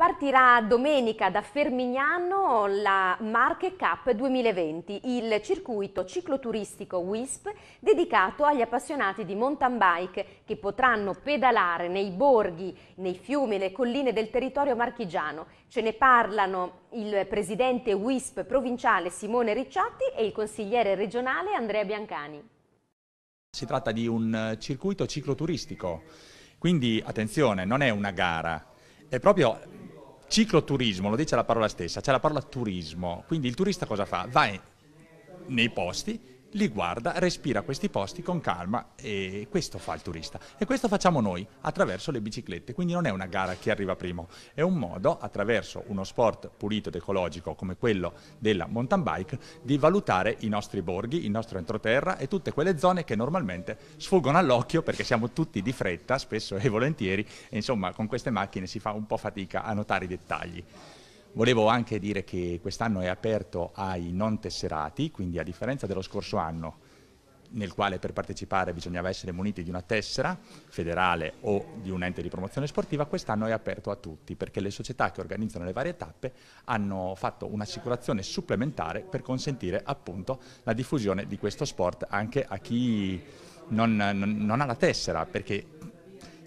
Partirà domenica da Fermignano la Marche Cup 2020, il circuito cicloturistico WISP dedicato agli appassionati di mountain bike che potranno pedalare nei borghi, nei fiumi, nelle colline del territorio marchigiano. Ce ne parlano il presidente WISP provinciale Simone Ricciatti e il consigliere regionale Andrea Biancani. Si tratta di un eh, circuito cicloturistico, quindi attenzione, non è una gara, è proprio Cicloturismo, lo dice la parola stessa, c'è la parola turismo, quindi il turista cosa fa? Va nei posti li guarda, respira questi posti con calma e questo fa il turista. E questo facciamo noi attraverso le biciclette, quindi non è una gara chi arriva primo, è un modo attraverso uno sport pulito ed ecologico come quello della mountain bike di valutare i nostri borghi, il nostro entroterra e tutte quelle zone che normalmente sfuggono all'occhio perché siamo tutti di fretta, spesso e volentieri, e insomma con queste macchine si fa un po' fatica a notare i dettagli. Volevo anche dire che quest'anno è aperto ai non tesserati, quindi a differenza dello scorso anno, nel quale per partecipare bisognava essere muniti di una tessera federale o di un ente di promozione sportiva, quest'anno è aperto a tutti perché le società che organizzano le varie tappe hanno fatto un'assicurazione supplementare per consentire appunto la diffusione di questo sport anche a chi non, non, non ha la tessera perché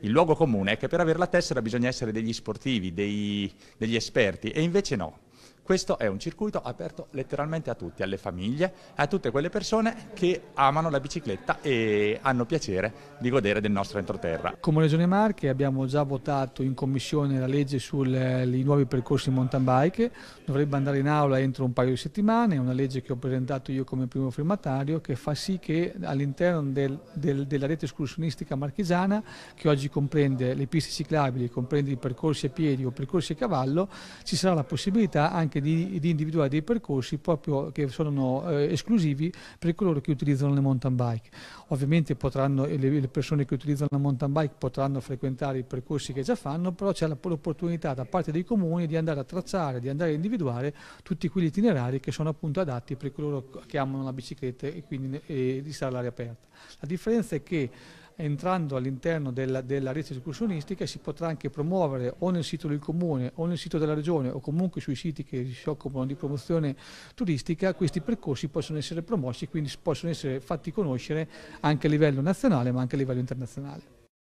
il luogo comune è che per avere la tessera bisogna essere degli sportivi, dei, degli esperti, e invece no. Questo è un circuito aperto letteralmente a tutti, alle famiglie, a tutte quelle persone che amano la bicicletta e hanno piacere di godere del nostro entroterra. Come Regione Marche abbiamo già votato in commissione la legge sui nuovi percorsi mountain bike, dovrebbe andare in aula entro un paio di settimane, è una legge che ho presentato io come primo firmatario che fa sì che all'interno del, del, della rete escursionistica marchigiana, che oggi comprende le piste ciclabili, comprende i percorsi a piedi o percorsi a cavallo, ci sarà la possibilità anche anche di, di individuare dei percorsi proprio che sono eh, esclusivi per coloro che utilizzano le mountain bike. Ovviamente potranno, eh, le, le, persone che utilizzano la mountain bike potranno frequentare i percorsi che già fanno, però c'è l'opportunità da parte dei comuni di andare a tracciare, di andare a individuare tutti quegli itinerari che sono appunto adatti per coloro che amano la bicicletta e quindi e di stare all'aria aperta. La differenza è che entrando all'interno della, della rete escursionistica si potrà anche promuovere o nel sito del comune o nel sito della regione o comunque sui siti che si occupano di promozione turistica, questi percorsi possono essere promossi e quindi possono essere fatti conoscere anche a livello nazionale ma anche a livello internazionale.